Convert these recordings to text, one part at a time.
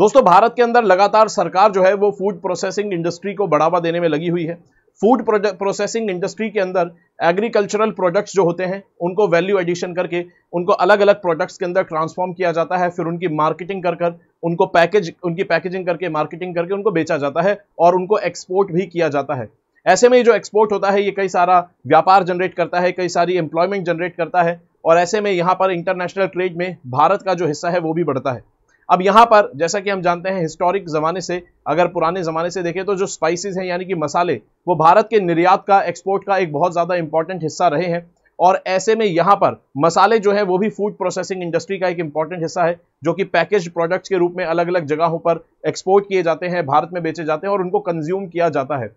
दोस्तों भारत के अंदर लगातार सरकार जो है वो फूड प्रोसेसिंग इंडस्ट्री को बढ़ावा देने में लगी हुई है फूड प्रोसेसिंग इंडस्ट्री के अंदर एग्रीकल्चरल प्रोडक्ट्स जो होते हैं उनको वैल्यू एडिशन करके उनको अलग अलग प्रोडक्ट्स के अंदर ट्रांसफॉर्म किया जाता है फिर उनकी मार्केटिंग कर कर उनको पैकेज उनकी पैकेजिंग करके मार्केटिंग करके उनको बेचा जाता है और उनको एक्सपोर्ट भी किया जाता है ऐसे में जो एक्सपोर्ट होता है ये कई सारा व्यापार जनरेट करता है कई सारी एम्प्लॉयमेंट जनरेट करता है और ऐसे में यहाँ पर इंटरनेशनल ट्रेड में भारत का जो हिस्सा है वो भी बढ़ता है अब यहाँ पर जैसा कि हम जानते हैं हिस्टोरिक ज़माने से अगर पुराने ज़माने से देखें तो जो स्पाइसेस हैं यानी कि मसाले वो भारत के निर्यात का एक्सपोर्ट का एक बहुत ज़्यादा इंपॉर्टेंट हिस्सा रहे हैं और ऐसे में यहाँ पर मसाले जो है वो भी फूड प्रोसेसिंग इंडस्ट्री का एक इंपॉर्टेंट हिस्सा है जो कि पैकेज प्रोडक्ट्स के रूप में अलग अलग जगहों पर एक्सपोर्ट किए जाते हैं भारत में बेचे जाते हैं और उनको कंज्यूम किया जाता है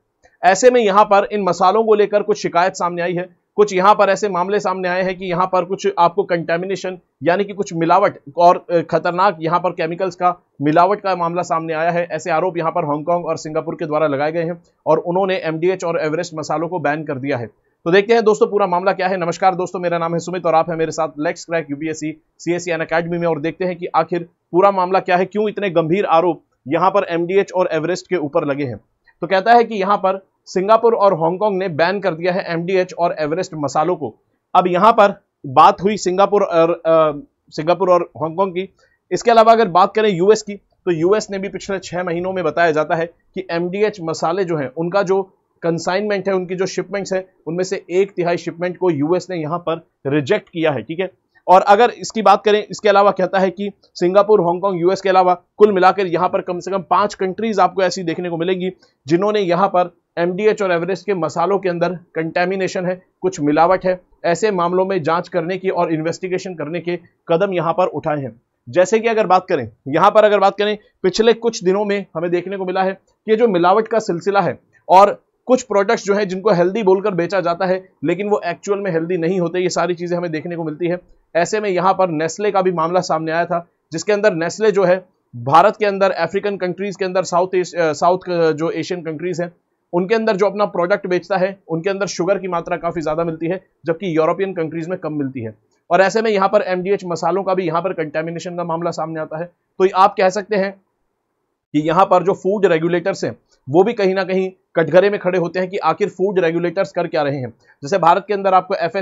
ऐसे में यहाँ पर इन मसालों को लेकर कुछ शिकायत सामने आई है कुछ यहाँ पर ऐसे मामले सामने आए हैं कि यहाँ पर कुछ आपको कंटेमिनेशन यानी कि कुछ मिलावट और खतरनाक यहाँ पर केमिकल्स का मिलावट का मामला सामने आया है ऐसे आरोप यहां पर हांगकांग और सिंगापुर के द्वारा लगाए गए हैं और उन्होंने एमडीएच और एवरेस्ट मसालों को बैन कर दिया है तो देखते हैं दोस्तों पूरा मामला क्या है नमस्कार दोस्तों मेरा नाम है सुमित और आप है मेरे साथ Lex Crack UPSC CSC an academy में और देखते हैं कि आखिर पूरा मामला क्या है क्यों इतने गंभीर आरोप यहाँ पर एमडीएच और एवरेस्ट के ऊपर लगे हैं तो कहता है कि यहाँ पर सिंगापुर और हांगकांग ने बैन कर दिया है एमडीएच और एवरेस्ट मसालों को अब यहां पर बात हुई सिंगापुर और सिंगापुर और हांगकांग की इसके अलावा अगर बात करें यूएस की तो यूएस ने भी पिछले छह महीनों में बताया जाता है कि एमडीएच मसाले जो हैं उनका जो कंसाइनमेंट है उनकी जो शिपमेंट्स है उनमें से एक तिहाई शिपमेंट को यूएस ने यहां पर रिजेक्ट किया है ठीक है और अगर इसकी बात करें इसके अलावा कहता है कि सिंगापुर हांगकांग यूएस के अलावा कुल मिलाकर यहाँ पर कम से कम पांच कंट्रीज आपको ऐसी देखने को मिलेंगी जिन्होंने यहाँ पर एमडीएच और एवरेस्ट के मसालों के अंदर कंटेमिनेशन है कुछ मिलावट है ऐसे मामलों में जांच करने की और इन्वेस्टिगेशन करने के कदम यहाँ पर उठाए हैं जैसे कि अगर बात करें यहाँ पर अगर बात करें पिछले कुछ दिनों में हमें देखने को मिला है कि जो मिलावट का सिलसिला है और कुछ प्रोडक्ट्स जो है जिनको हेल्दी बोलकर बेचा जाता है लेकिन वो एक्चुअल में हेल्दी नहीं होते ये सारी चीज़ें हमें देखने को मिलती है ऐसे में यहाँ पर नेस्ले का भी मामला सामने आया था जिसके अंदर नेस्ले जो है भारत के अंदर अफ्रीकन कंट्रीज के अंदर साउथ साउथ जो एशियन कंट्रीज हैं उनके अंदर जो अपना प्रोडक्ट बेचता है उनके अंदर शुगर की मात्रा काफ़ी ज़्यादा मिलती है जबकि यूरोपियन कंट्रीज में कम मिलती है और ऐसे में यहाँ पर एम मसालों का भी यहाँ पर कंटेमिनेशन का मामला सामने आता है तो आप कह सकते हैं कि यहाँ पर जो फूड रेगुलेटर्स हैं वो भी कहीं ना कहीं कटघरे में खड़े होते हैं कि आखिर फूड रेगुलेटर्स कर क्या रहे हैं जैसे भारत के अंदर आपको एफ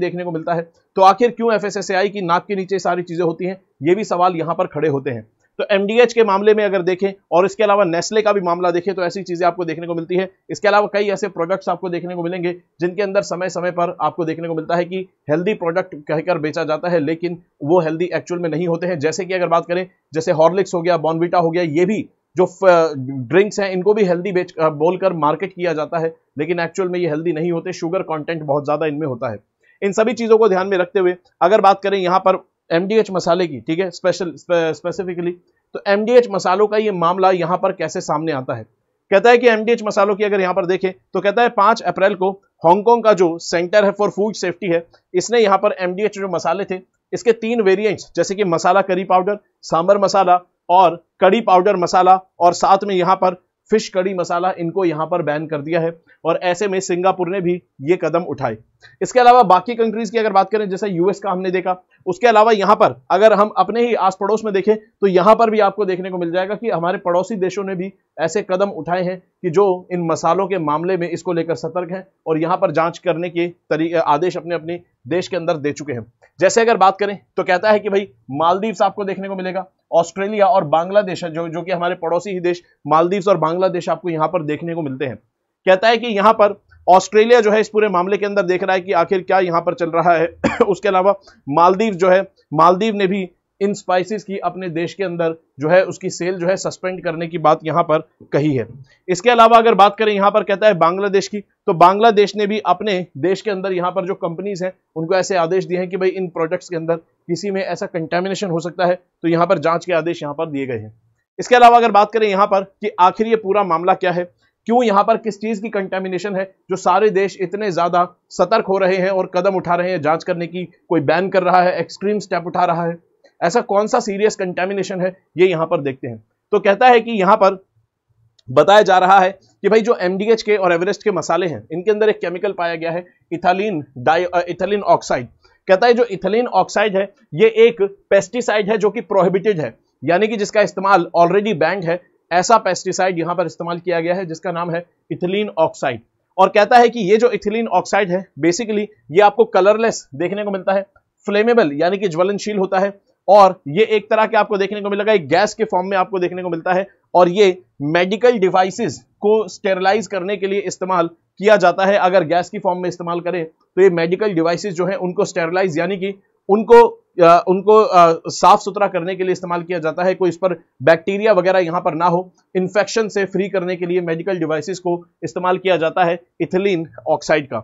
देखने को मिलता है तो आखिर क्यों एफ की नाक के नीचे सारी चीज़ें होती हैं ये भी सवाल यहाँ पर खड़े होते हैं तो एमडीएच के मामले में अगर देखें और इसके अलावा नेस्ले का भी मामला देखें तो ऐसी चीज़ें आपको देखने को मिलती है इसके अलावा कई ऐसे प्रोडक्ट्स आपको देखने को मिलेंगे जिनके अंदर समय समय पर आपको देखने को मिलता है कि हेल्दी प्रोडक्ट कहकर बेचा जाता है लेकिन वो हेल्दी एक्चुअल में नहीं होते हैं जैसे कि अगर बात करें जैसे हॉर्लिक्स हो गया बॉनविटा हो गया ये भी जो ड्रिंक्स हैं इनको भी हेल्दी बेच बोलकर मार्केट किया जाता है लेकिन एक्चुअल में ये हेल्दी नहीं होते शुगर कंटेंट बहुत ज़्यादा इनमें होता है इन सभी चीज़ों को ध्यान में रखते हुए अगर बात करें यहाँ पर एम मसाले की ठीक है स्पेशल स्पेसिफिकली तो एम मसालों का ये मामला यहाँ पर कैसे सामने आता है कहता है कि एम मसालों की अगर यहाँ पर देखें तो कहता है पाँच अप्रैल को हांगकॉन्ग का जो सेंटर है फॉर फूड सेफ्टी है इसने यहाँ पर एम जो मसाले थे इसके तीन वेरिएंट्स जैसे कि मसाला करी पाउडर सांबर मसाला और कड़ी पाउडर मसाला और साथ में यहाँ पर फिश कड़ी मसाला इनको यहाँ पर बैन कर दिया है और ऐसे में सिंगापुर ने भी ये कदम उठाए इसके अलावा बाकी कंट्रीज की अगर बात करें जैसे यूएस का हमने देखा उसके अलावा यहां पर अगर हम अपने ही आस पड़ोस में देखें तो यहां पर भी आपको देखने को मिल जाएगा कि हमारे पड़ोसी देशों ने भी ऐसे कदम उठाए हैं कि जो इन मसालों के मामले में इसको लेकर सतर्क हैं और यहां पर जांच करने के तरीके आदेश अपने अपने देश के अंदर दे चुके हैं जैसे अगर बात करें तो कहता है कि भाई मालदीव्स आपको देखने को मिलेगा ऑस्ट्रेलिया और बांग्लादेश जो जो कि हमारे पड़ोसी ही देश मालदीव्स और बांग्लादेश आपको यहाँ पर देखने को मिलते हैं कहता है कि यहाँ पर ऑस्ट्रेलिया जो है इस पूरे मामले के अंदर देख रहा है कि आखिर क्या यहां पर चल रहा है उसके अलावा मालदीव जो है मालदीव ने भी इन स्पाइसेस की अपने देश के अंदर जो है उसकी सेल जो है सस्पेंड करने की बात यहाँ पर कही है इसके अलावा अगर बात करें यहाँ पर कहता है बांग्लादेश की तो बांग्लादेश ने भी अपने देश के अंदर यहाँ पर जो कंपनीज हैं उनको ऐसे आदेश दिए हैं कि भाई इन प्रोडक्ट्स के अंदर किसी में ऐसा कंटेमिनेशन हो सकता है तो यहाँ पर जांच के आदेश यहाँ पर दिए गए हैं इसके अलावा अगर बात करें यहाँ पर कि आखिर ये पूरा मामला क्या है क्यों यहां पर किस चीज़ की कंटेमिनेशन है जो सारे देश इतने ज़्यादा सतर्क हो रहे हैं और कदम उठा रहे हैं जांच करने की कोई बैन कर रहा है एक्सट्रीम स्टेप उठा रहा है ऐसा कौन सा सीरियस कंटेमिनेशन है ये यहाँ पर देखते हैं तो कहता है कि यहाँ पर बताया जा रहा है कि भाई जो एम के और एवरेस्ट के मसाले हैं इनके अंदर एक केमिकल पाया गया है इथालीन डाई इथालिन ऑक्साइड कहता है जो इथलिन ऑक्साइड है ये एक पेस्टिसाइड है जो कि प्रोहिबिटेड है यानी कि जिसका इस्तेमाल ऑलरेडी बैंड है ऐसा पेस्टिसाइड यहां पर इस्तेमाल किया गया है जिसका नाम है इथिलीन ऑक्साइड और कहता है कि ये जो इथिलीन ऑक्साइड है बेसिकली ये आपको कलरलेस देखने को मिलता है फ्लेमेबल यानी कि ज्वलनशील होता है और ये एक तरह के आपको देखने को मिलेगा एक गैस के फॉर्म में आपको देखने को मिलता है और ये मेडिकल डिवाइसेस को स्टेरलाइज करने के लिए इस्तेमाल किया जाता है अगर गैस की फॉर्म में इस्तेमाल करें तो ये मेडिकल डिवाइसेस जो है उनको स्टेरलाइज यानी कि उनको उनको साफ सुथरा करने के लिए इस्तेमाल किया जाता है कोई इस पर बैक्टीरिया वगैरह यहाँ पर ना हो इन्फेक्शन से फ्री करने के लिए मेडिकल डिवाइसेस को इस्तेमाल किया जाता है इथिलीन ऑक्साइड का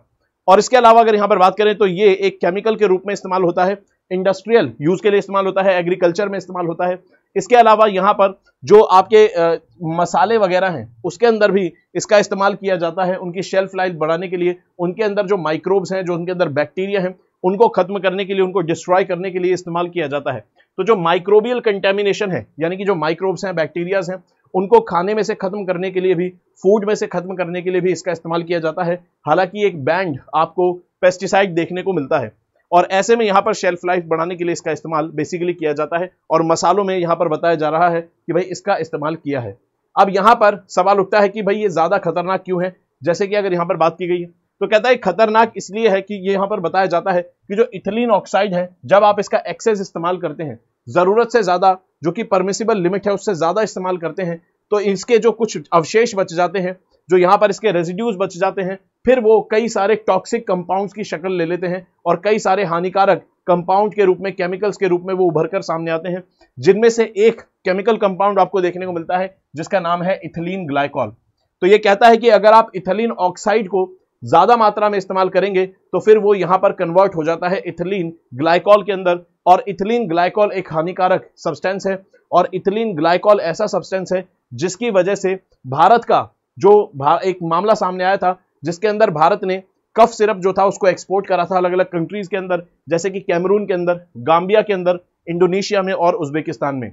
और इसके अलावा अगर यहाँ पर बात करें तो ये एक केमिकल के रूप में इस्तेमाल होता है इंडस्ट्रियल यूज के लिए इस्तेमाल होता है एग्रीकल्चर में इस्तेमाल होता है इसके अलावा यहाँ पर जो आपके आ, मसाले वगैरह हैं उसके अंदर भी इसका इस्तेमाल किया जाता है उनकी शेल्फ लाइफ बढ़ाने के लिए उनके अंदर जो माइक्रोब्स हैं जो उनके अंदर बैक्टीरिया हैं उनको खत्म करने के लिए उनको डिस्ट्रॉय करने के लिए इस्तेमाल किया जाता है तो जो माइक्रोबियल कंटेमिनेशन है यानी कि जो माइक्रोब्स हैं बैक्टीरियाज हैं उनको खाने में से खत्म करने के लिए भी फूड में से खत्म करने के लिए भी इसका इस्तेमाल किया जाता है हालांकि एक बैंड आपको पेस्टिसाइड देखने को मिलता है और ऐसे में यहाँ पर शेल्फ लाइफ बढ़ाने के लिए इसका इस्तेमाल बेसिकली किया जाता है और मसालों में यहाँ पर बताया जा रहा है कि भाई इसका इस्तेमाल किया है अब यहाँ पर सवाल उठता है कि भाई ये ज़्यादा खतरनाक क्यों है जैसे कि अगर यहाँ पर बात की गई है तो कहता है खतरनाक इसलिए है कि ये पर बताया जाता है कि जो इथिलीन ऑक्साइड है जब आप इसका एक्सेस इस्तेमाल करते हैं ज़रूरत से ज़्यादा जो कि परमिसिबल लिमिट है उससे ज़्यादा इस्तेमाल करते हैं तो इसके जो कुछ अवशेष बच जाते हैं जो यहां पर इसके रेजिड्यूज बच जाते हैं फिर वो कई सारे टॉक्सिक कंपाउंड्स की शक्ल ले लेते हैं और कई सारे हानिकारक कंपाउंड के रूप में केमिकल्स के रूप में वो उभर कर सामने आते हैं जिनमें से एक केमिकल कंपाउंड आपको देखने को मिलता है जिसका नाम है इथिलीन ग्लाइकॉल तो ये कहता है कि अगर आप इथिलीन ऑक्साइड को ज्यादा मात्रा में इस्तेमाल करेंगे तो फिर वो यहां पर कन्वर्ट हो जाता है इथिलीन ग्लाइकॉल के अंदर और इथिलीन ग्लाइकॉल एक हानिकारक सब्सटेंस है और इथिलीन ग्लाइकॉल ऐसा सब्सटेंस है जिसकी वजह से भारत का जो एक मामला सामने आया था जिसके अंदर भारत ने कफ सिरप जो था उसको एक्सपोर्ट करा था अलग अलग कंट्रीज के अंदर जैसे कि कैमरून के अंदर गाम्बिया के अंदर इंडोनेशिया में और उज्बेकिस्तान में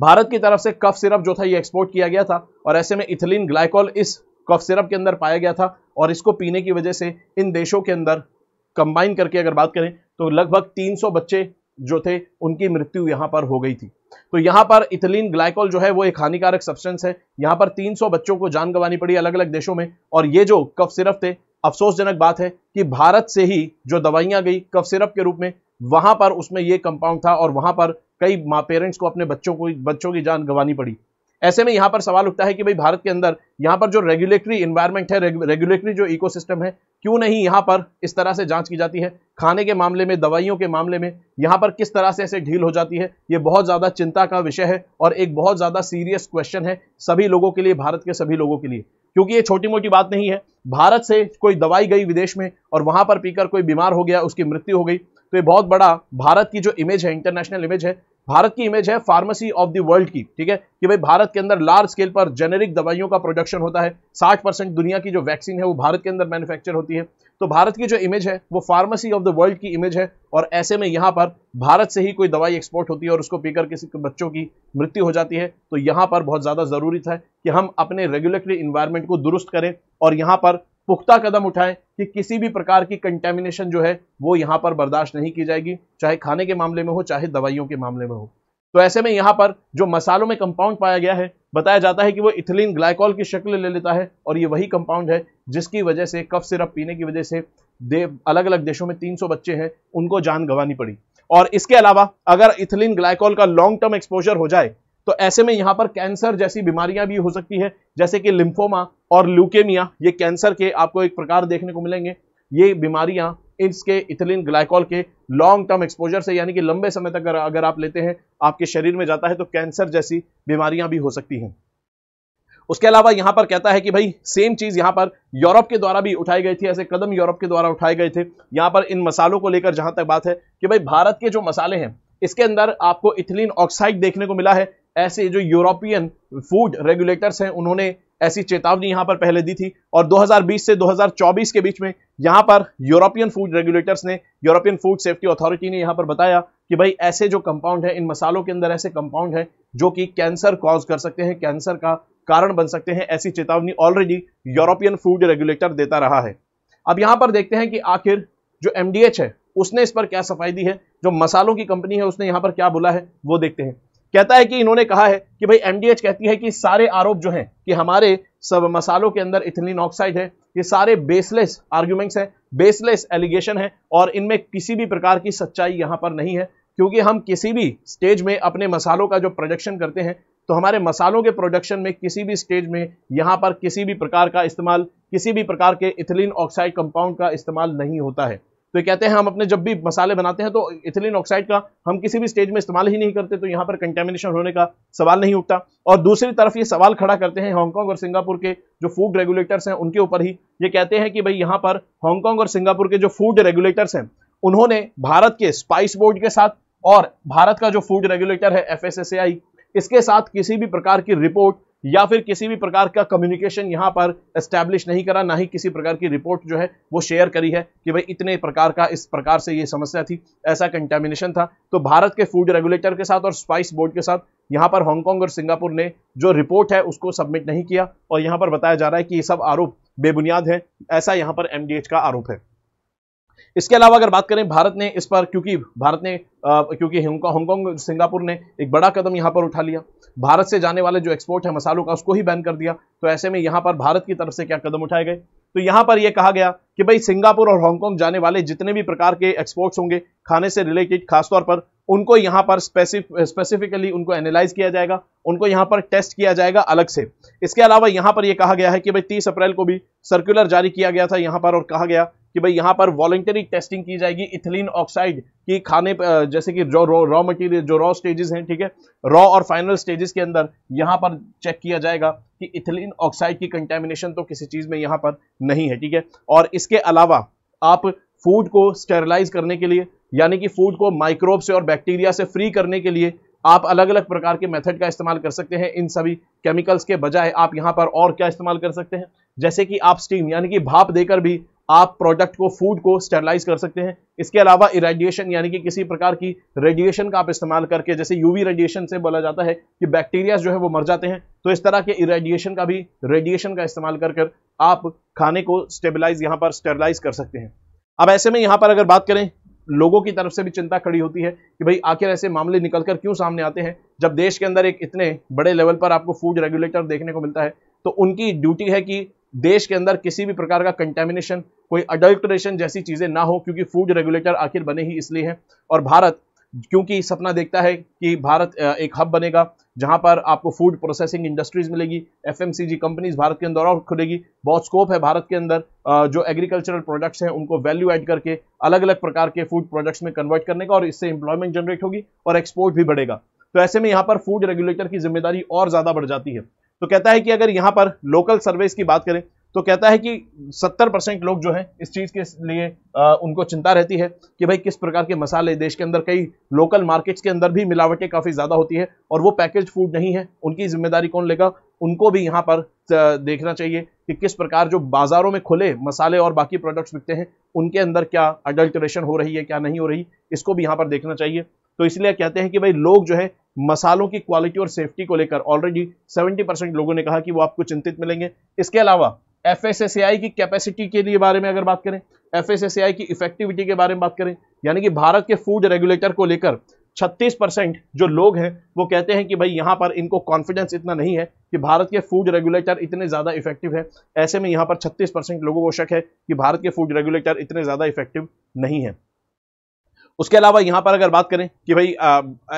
भारत की तरफ से कफ सिरप जो था ये एक्सपोर्ट किया गया था और ऐसे में इथिलीन ग्लाइकॉल इस कफ सिरप के अंदर पाया गया था और इसको पीने की वजह से इन देशों के अंदर कंबाइन करके अगर बात करें तो लगभग 300 बच्चे जो थे उनकी मृत्यु यहाँ पर हो गई थी तो यहाँ पर इथिलीन ग्लाइकोल जो है वो एक हानिकारक सब्सटेंस है यहाँ पर 300 बच्चों को जान गंवानी पड़ी अलग अलग देशों में और ये जो कफ सिरप थे अफसोसजनक बात है कि भारत से ही जो दवाइयाँ गई कफ सिरप के रूप में वहां पर उसमें ये कंपाउंड था और वहां पर कई माँ पेरेंट्स को अपने बच्चों को बच्चों की जान गंवानी पड़ी ऐसे में यहाँ पर सवाल उठता है कि भाई भारत के अंदर यहाँ पर जो रेगुलेटरी इन्वायरमेंट है रेगुलेटरी जो इकोसिस्टम है क्यों नहीं यहाँ पर इस तरह से जांच की जाती है खाने के मामले में दवाइयों के मामले में यहाँ पर किस तरह से ऐसे ढील हो जाती है ये बहुत ज़्यादा चिंता का विषय है और एक बहुत ज़्यादा सीरियस क्वेश्चन है सभी लोगों के लिए भारत के सभी लोगों के लिए क्योंकि ये छोटी मोटी बात नहीं है भारत से कोई दवाई गई विदेश में और वहाँ पर पीकर कोई बीमार हो गया उसकी मृत्यु हो गई तो ये बहुत बड़ा भारत की जो इमेज है इंटरनेशनल इमेज है भारत की इमेज है फार्मेसी ऑफ द वर्ल्ड की ठीक है कि भाई भारत के अंदर लार्ज स्केल पर जेनेरिक दवाइयों का प्रोडक्शन होता है 60 परसेंट दुनिया की जो वैक्सीन है वो भारत के अंदर मैन्युफैक्चर होती है तो भारत की जो इमेज है वो फार्मेसी ऑफ द वर्ल्ड की इमेज है और ऐसे में यहाँ पर भारत से ही कोई दवाई एक्सपोर्ट होती है और उसको पीकर किसी बच्चों की मृत्यु हो जाती है तो यहाँ पर बहुत ज़्यादा ज़रूरी था कि हम अपने रेगुलेटरी इन्वायरमेंट को दुरुस्त करें और यहाँ पर पुख्ता कदम उठाएं कि किसी भी प्रकार की कंटेमिनेशन जो है वो यहाँ पर बर्दाश्त नहीं की जाएगी चाहे खाने के मामले में हो चाहे दवाइयों के मामले में हो तो ऐसे में यहां पर जो मसालों में कंपाउंड पाया गया है बताया जाता है कि वो इथिलीन ग्लाइकॉल की शक्ल ले लेता है और ये वही कंपाउंड है जिसकी वजह से कफ सिरप पीने की वजह से दे अलग अलग देशों में 300 बच्चे हैं उनको जान गंवानी पड़ी और इसके अलावा अगर इथिलीन ग्लाइकोल का लॉन्ग टर्म एक्सपोजर हो जाए तो ऐसे में यहाँ पर कैंसर जैसी बीमारियां भी हो सकती है जैसे कि लिम्फोमा और ल्यूकेमिया ये कैंसर के आपको एक प्रकार देखने को मिलेंगे ये बीमारियां इसके इथिलीन ग्लाइकॉल के लॉन्ग टर्म एक्सपोजर से यानी कि लंबे समय तक अगर, अगर आप लेते हैं आपके शरीर में जाता है तो कैंसर जैसी बीमारियां भी हो सकती हैं उसके अलावा यहां पर कहता है कि भाई सेम चीज़ यहां पर यूरोप के द्वारा भी उठाई गई थी ऐसे कदम यूरोप के द्वारा उठाए गए थे यहां पर इन मसालों को लेकर जहां तक बात है कि भाई भारत के जो मसाले हैं इसके अंदर आपको इथिलीन ऑक्साइड देखने को मिला है ऐसे जो यूरोपियन फूड रेगुलेटर्स हैं उन्होंने ऐसी चेतावनी यहां पर पहले दी थी और 2020 से 2024 के बीच में यहां पर यूरोपियन फूड रेगुलेटर्स ने यूरोपियन फूड सेफ्टी अथॉरिटी ने यहां पर बताया कि भाई ऐसे जो कंपाउंड है इन मसालों के अंदर ऐसे कंपाउंड है जो कि कैंसर कॉज कर सकते हैं कैंसर का कारण बन सकते हैं ऐसी चेतावनी ऑलरेडी यूरोपियन फूड रेगुलेटर देता रहा है अब यहां पर देखते हैं कि आखिर जो एमडीएच है उसने इस पर क्या सफाई दी है जो मसालों की कंपनी है उसने यहां पर क्या बोला है वो देखते हैं कहता है कि इन्होंने कहा है कि भाई एमडीएच कहती है कि सारे आरोप जो हैं कि हमारे सब मसालों के अंदर इथिलीन ऑक्साइड है ये सारे बेसलेस आर्ग्यूमेंट्स हैं बेसलेस एलिगेशन है और इनमें किसी भी प्रकार की सच्चाई यहाँ पर नहीं है क्योंकि हम किसी भी स्टेज में अपने मसालों का जो प्रोजेक्शन करते हैं तो हमारे मसालों के प्रोडक्शन में किसी भी स्टेज में यहाँ पर किसी भी प्रकार का इस्तेमाल किसी भी प्रकार के इथिलीन ऑक्साइड कंपाउंड का इस्तेमाल नहीं होता है तो कहते हैं हम अपने जब भी मसाले बनाते हैं तो इथिलीन ऑक्साइड का हम किसी भी स्टेज में इस्तेमाल ही नहीं करते तो यहाँ पर कंटेमिनेशन होने का सवाल नहीं उठता और दूसरी तरफ ये सवाल खड़ा करते हैं हांगकांग और सिंगापुर के जो फूड रेगुलेटर्स हैं उनके ऊपर ही ये कहते हैं कि भाई यहाँ पर हांगकांग और सिंगापुर के जो फूड रेगुलेटर्स हैं उन्होंने भारत के स्पाइस बोर्ड के साथ और भारत का जो फूड रेगुलेटर है एफ इसके साथ किसी भी प्रकार की रिपोर्ट या फिर किसी भी प्रकार का कम्युनिकेशन यहाँ पर एस्टैब्लिश नहीं करा ना ही किसी प्रकार की रिपोर्ट जो है वो शेयर करी है कि भाई इतने प्रकार का इस प्रकार से ये समस्या थी ऐसा कंटेमिनेशन था तो भारत के फूड रेगुलेटर के साथ और स्पाइस बोर्ड के साथ यहाँ पर हांगकॉन्ग और सिंगापुर ने जो रिपोर्ट है उसको सबमिट नहीं किया और यहाँ पर बताया जा रहा है कि ये सब आरोप बेबुनियाद है ऐसा यहाँ पर एमडीएच का आरोप है इसके अलावा अगर बात करें भारत ने इस पर क्योंकि भारत ने आ, क्योंकि हांगकॉन्ग सिंगापुर ने एक बड़ा कदम यहाँ पर उठा लिया भारत से जाने वाले जो एक्सपोर्ट है मसालों का उसको ही बैन कर दिया तो ऐसे में यहाँ पर भारत की तरफ से क्या कदम उठाए गए तो यहाँ पर यह कहा गया कि भाई सिंगापुर और हांगकॉन्ग जाने वाले जितने भी प्रकार के एक्सपोर्ट्स होंगे खाने से रिलेटेड खासतौर पर उनको यहाँ पर स्पेसिफिकली उनको एनालाइज किया जाएगा उनको यहाँ पर टेस्ट किया जाएगा अलग से इसके अलावा यहाँ पर यह कहा गया है कि भाई 30 अप्रैल को भी सर्कुलर जारी किया गया था यहाँ पर और कहा गया कि भाई यहाँ पर वॉलेंटरी टेस्टिंग की जाएगी इथिलीन ऑक्साइड की खाने जैसे कि जो रॉ रॉ मटेरियल जो रॉ स्टेजेस हैं ठीक है रॉ और फाइनल स्टेजेस के अंदर यहाँ पर चेक किया जाएगा कि इथिलीन ऑक्साइड की कंटेमिनेशन तो किसी चीज़ में यहाँ पर नहीं है ठीक है और इसके अलावा आप फूड को स्टेरलाइज करने के लिए यानी कि फूड को माइक्रोब से और बैक्टीरिया से फ्री करने के लिए आप अलग अलग प्रकार के मेथड का इस्तेमाल कर सकते हैं इन सभी केमिकल्स के बजाय आप यहाँ पर और क्या इस्तेमाल कर सकते हैं जैसे कि आप स्टीम यानी कि भाप देकर भी आप प्रोडक्ट को फूड को स्टेरलाइज कर सकते हैं इसके अलावा इरेडिएशन यानी कि किसी प्रकार की रेडिएशन का आप इस्तेमाल करके जैसे यूवी रेडिएशन से बोला जाता है कि बैक्टीरिया जो है वो मर जाते हैं तो इस तरह के इरेडिएशन का भी रेडिएशन का इस्तेमाल कर कर आप खाने को स्टेबलाइज यहाँ पर स्टेरलाइज कर सकते हैं अब ऐसे में यहाँ पर अगर बात करें लोगों की तरफ से भी चिंता खड़ी होती है कि भाई आखिर ऐसे मामले निकल कर क्यों सामने आते हैं जब देश के अंदर एक इतने बड़े लेवल पर आपको फूड रेगुलेटर देखने को मिलता है तो उनकी ड्यूटी है कि देश के अंदर किसी भी प्रकार का कंटेमिनेशन कोई अडल्ट्रेशन जैसी चीज़ें ना हो क्योंकि फूड रेगुलेटर आखिर बने ही इसलिए हैं और भारत क्योंकि सपना देखता है कि भारत एक हब बनेगा जहां पर आपको फूड प्रोसेसिंग इंडस्ट्रीज मिलेगी एफ कंपनीज भारत के अंदर और खुलेगी बहुत स्कोप है भारत के अंदर जो एग्रीकल्चरल प्रोडक्ट्स हैं उनको वैल्यू ऐड करके अलग अलग प्रकार के फूड प्रोडक्ट्स में कन्वर्ट करने का और इससे इंप्लॉयमेंट जनरेट होगी और एक्सपोर्ट भी बढ़ेगा तो ऐसे में यहाँ पर फूड रेगुलेटर की जिम्मेदारी और ज़्यादा बढ़ जाती है तो कहता है कि अगर यहाँ पर लोकल सर्वेस की बात करें तो कहता है कि 70 परसेंट लोग जो है इस चीज़ के लिए आ, उनको चिंता रहती है कि भाई किस प्रकार के मसाले देश के अंदर कई लोकल मार्केट्स के अंदर भी मिलावटें काफ़ी ज़्यादा होती है और वो पैकेज फूड नहीं है उनकी जिम्मेदारी कौन लेगा उनको भी यहाँ पर देखना चाहिए कि किस प्रकार जो बाज़ारों में खुले मसाले और बाकी प्रोडक्ट्स बिकते हैं उनके अंदर क्या अडल्ट्रेशन हो रही है क्या नहीं हो रही इसको भी यहाँ पर देखना चाहिए तो इसलिए कहते हैं कि भाई लोग जो है मसालों की क्वालिटी और सेफ्टी को लेकर ऑलरेडी 70 परसेंट लोगों ने कहा कि वो आपको चिंतित मिलेंगे इसके अलावा एफ की कैपेसिटी के लिए बारे में अगर बात करें एफ की इफेक्टिविटी के बारे में बात करें यानी कि भारत के फूड रेगुलेटर को लेकर 36 परसेंट जो लोग हैं वो कहते हैं कि भाई यहाँ पर इनको कॉन्फिडेंस इतना नहीं है कि भारत के फूड रेगुलेटर इतने ज़्यादा इफेक्टिव है ऐसे में यहाँ पर 36 परसेंट लोगों को शक है कि भारत के फूड रेगुलेटर इतने ज़्यादा इफेक्टिव नहीं है उसके अलावा यहाँ पर अगर बात करें कि भाई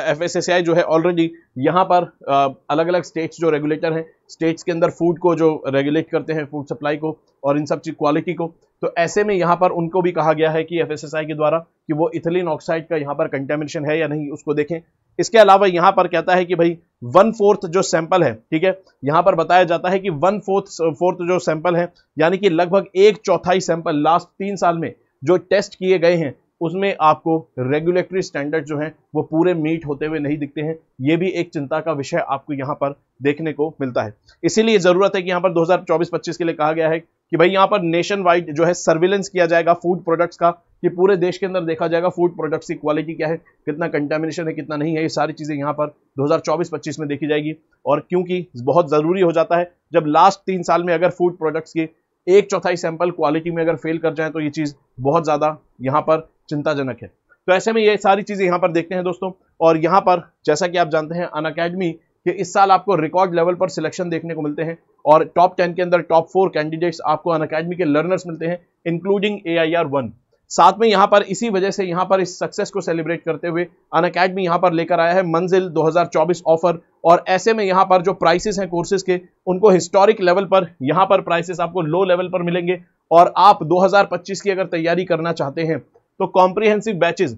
एफ एस जो है ऑलरेडी यहाँ पर आ, अलग अलग स्टेट्स जो रेगुलेटर हैं स्टेट्स के अंदर फूड को जो रेगुलेट करते हैं फूड सप्लाई को और इन सब चीज़ क्वालिटी को तो ऐसे में यहाँ पर उनको भी कहा गया है कि एफ के द्वारा कि वो इथिलीन ऑक्साइड का यहाँ पर कंटेमिनेशन है या नहीं उसको देखें इसके अलावा यहाँ पर कहता है कि भाई वन फोर्थ जो सैंपल है ठीक है यहाँ पर बताया जाता है कि वन फोर्थ फोर्थ जो सैंपल है यानी कि लगभग एक चौथाई सैंपल लास्ट तीन साल में जो टेस्ट किए गए हैं उसमें आपको रेगुलेटरी स्टैंडर्ड जो है वो पूरे मीट होते हुए नहीं दिखते हैं ये भी एक चिंता का विषय आपको यहाँ पर देखने को मिलता है इसीलिए जरूरत है कि यहाँ पर 2024-25 के लिए कहा गया है कि भाई यहाँ पर नेशन वाइड जो है सर्विलेंस किया जाएगा फूड प्रोडक्ट्स का कि पूरे देश के अंदर देखा जाएगा फूड प्रोडक्ट्स की क्वालिटी क्या है कितना कंटेमिनेशन है कितना नहीं है ये सारी चीज़ें यहाँ पर 2024-25 में देखी जाएगी और क्योंकि बहुत ज़रूरी हो जाता है जब लास्ट तीन साल में अगर फूड प्रोडक्ट्स की एक चौथाई सैंपल क्वालिटी में अगर फेल कर जाए तो ये चीज़ बहुत ज़्यादा यहाँ पर चिंताजनक है तो ऐसे में ये सारी चीज़ें यहाँ पर देखते हैं दोस्तों और यहाँ पर जैसा कि आप जानते हैं अन अकेडमी कि इस साल आपको रिकॉर्ड लेवल पर सिलेक्शन देखने को मिलते हैं और टॉप टेन के अंदर टॉप फोर कैंडिडेट्स आपको अन अकेडमी के लर्नर्स मिलते हैं including A I R one साथ में यहाँ पर इसी वजह से यहाँ पर इस सक्सेस को सेलिब्रेट करते हुए अन अकेडमी यहाँ पर लेकर आया है मंजिल 2024 ऑफर और ऐसे में यहाँ पर जो प्राइसेस हैं कोर्सेज के उनको हिस्टोरिक लेवल पर यहाँ पर प्राइसेस आपको लो लेवल पर मिलेंगे और आप 2025 की अगर तैयारी करना चाहते हैं तो कॉम्प्रिहेंसिव बैचेज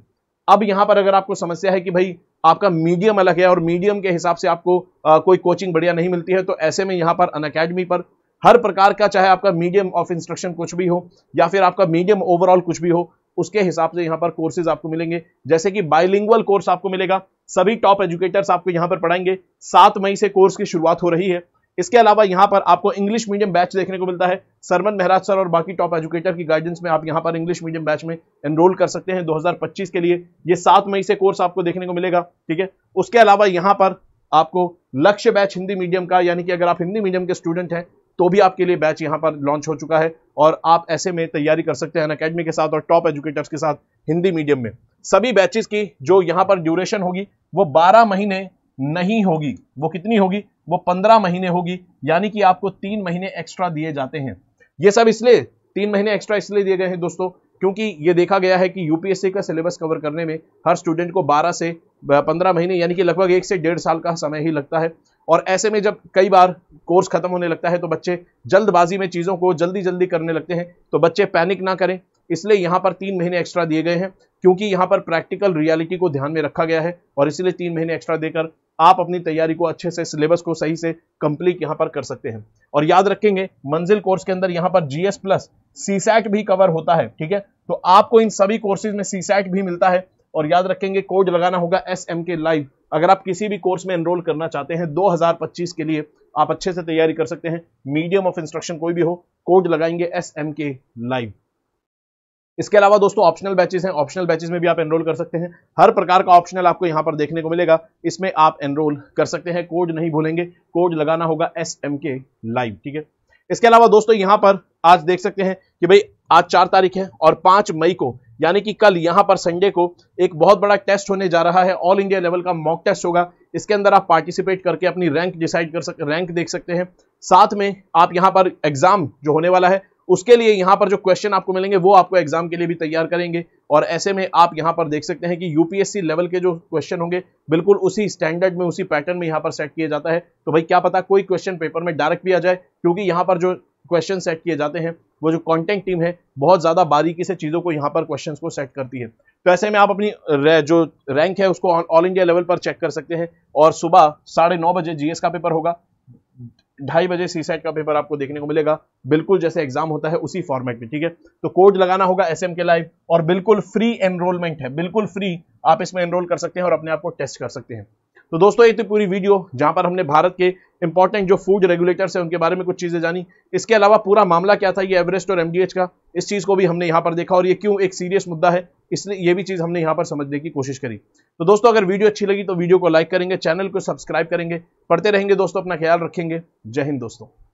अब यहां पर अगर आपको समस्या है कि भाई आपका मीडियम अलग है और मीडियम के हिसाब से आपको आ, कोई कोचिंग बढ़िया नहीं मिलती है तो ऐसे में यहां पर अन अकेडमी पर हर प्रकार का चाहे आपका मीडियम ऑफ इंस्ट्रक्शन कुछ भी हो या फिर आपका मीडियम ओवरऑल कुछ भी हो उसके हिसाब से यहां पर कोर्सेज आपको मिलेंगे जैसे कि बाइलिंगुअल कोर्स आपको मिलेगा सभी टॉप एजुकेटर्स आपको यहां पर पढ़ाएंगे सात मई से कोर्स की शुरुआत हो रही है इसके अलावा यहाँ पर आपको इंग्लिश मीडियम बैच देखने को मिलता है सरमन महराज सर और बाकी टॉप एजुकेटर की गाइडेंस में आप यहाँ पर इंग्लिश मीडियम बैच में एनरोल कर सकते हैं 2025 के लिए ये सात मई से कोर्स आपको देखने को मिलेगा ठीक है उसके अलावा यहाँ पर आपको लक्ष्य बैच हिंदी मीडियम का यानी कि अगर आप हिंदी मीडियम के स्टूडेंट हैं तो भी आपके लिए बैच यहाँ पर लॉन्च हो चुका है और आप ऐसे में तैयारी कर सकते हैं अकेडमी के साथ और टॉप एजुकेटर्स के साथ हिंदी मीडियम में सभी बैचेस की जो यहाँ पर ड्यूरेशन होगी वो 12 महीने नहीं होगी वो कितनी होगी वो पंद्रह महीने होगी यानी कि आपको तीन महीने एक्स्ट्रा दिए जाते हैं ये सब इसलिए तीन महीने एक्स्ट्रा इसलिए दिए गए हैं दोस्तों क्योंकि ये देखा गया है कि यूपीएससी का सिलेबस कवर करने में हर स्टूडेंट को 12 से 15 महीने यानी कि लगभग एक से डेढ़ साल का समय ही लगता है और ऐसे में जब कई बार कोर्स खत्म होने लगता है तो बच्चे जल्दबाजी में चीज़ों को जल्दी जल्दी करने लगते हैं तो बच्चे पैनिक ना करें इसलिए यहाँ पर तीन महीने एक्स्ट्रा दिए गए हैं क्योंकि यहाँ पर प्रैक्टिकल रियलिटी को ध्यान में रखा गया है और इसलिए तीन महीने एक्स्ट्रा देकर आप अपनी तैयारी को अच्छे से सिलेबस को सही से कंप्लीट यहां पर कर सकते हैं और याद रखेंगे मंजिल कोर्स के अंदर यहां पर जीएस प्लस सीसेट भी कवर होता है ठीक है तो आपको इन सभी कोर्सेज में सीसेट भी मिलता है और याद रखेंगे कोड लगाना होगा एस एम के लाइव अगर आप किसी भी कोर्स में एनरोल करना चाहते हैं 2025 के लिए आप अच्छे से तैयारी कर सकते हैं मीडियम ऑफ इंस्ट्रक्शन कोई भी हो कोड लगाएंगे एस एम के लाइव इसके अलावा दोस्तों ऑप्शनल बैचेस हैं ऑप्शनल बैचेस में भी आप एनरोल कर सकते हैं हर प्रकार का ऑप्शनल आपको यहाँ पर देखने को मिलेगा इसमें आप एनरोल कर सकते हैं कोड नहीं भूलेंगे कोड लगाना होगा एस एम के लाइव ठीक है इसके अलावा दोस्तों यहाँ पर आज देख सकते हैं कि भाई आज चार तारीख है और पांच मई को यानी कि कल यहाँ पर संडे को एक बहुत बड़ा टेस्ट होने जा रहा है ऑल इंडिया लेवल का मॉक टेस्ट होगा इसके अंदर आप पार्टिसिपेट करके अपनी रैंक डिसाइड कर सकते रैंक देख सकते हैं साथ में आप यहाँ पर एग्जाम जो होने वाला है उसके लिए यहाँ पर जो क्वेश्चन आपको मिलेंगे वो आपको एग्जाम के लिए भी तैयार करेंगे और ऐसे में आप यहाँ पर देख सकते हैं कि यूपीएससी लेवल के जो क्वेश्चन होंगे बिल्कुल उसी स्टैंडर्ड में उसी पैटर्न में यहाँ पर सेट किया जाता है तो भाई क्या पता कोई क्वेश्चन पेपर में डायरेक्ट भी आ जाए क्योंकि यहाँ पर जो क्वेश्चन सेट किए जाते हैं वो जो कॉन्टेंट टीम है बहुत ज़्यादा बारीकी से चीज़ों को यहाँ पर क्वेश्चन को सेट करती है तो ऐसे में आप अपनी जो रैंक है उसको ऑल इंडिया लेवल पर चेक कर सकते हैं और सुबह साढ़े नौ बजे जीएस का पेपर होगा ढाई बजे सी सेट का पेपर आपको देखने को मिलेगा बिल्कुल जैसे एग्जाम होता है उसी फॉर्मेट में ठीक है तो कोड लगाना होगा एस के लाइव और बिल्कुल फ्री एनरोलमेंट है बिल्कुल फ्री आप इसमें एनरोल कर सकते हैं और अपने आप को टेस्ट कर सकते हैं तो दोस्तों ये थी पूरी वीडियो जहां पर हमने भारत के इंपॉर्टेंट जो फूड रेगुलेटर्स हैं उनके बारे में कुछ चीजें जानी इसके अलावा पूरा मामला क्या था ये एवरेस्ट और एमडीएच का इस चीज को भी हमने यहां पर देखा और ये क्यों एक सीरियस मुद्दा है इसलिए ये भी चीज़ हमने यहाँ पर समझने की कोशिश करी तो दोस्तों अगर वीडियो अच्छी लगी तो वीडियो को लाइक करेंगे चैनल को सब्सक्राइब करेंगे पढ़ते रहेंगे दोस्तों अपना ख्याल रखेंगे जय हिंद दोस्तों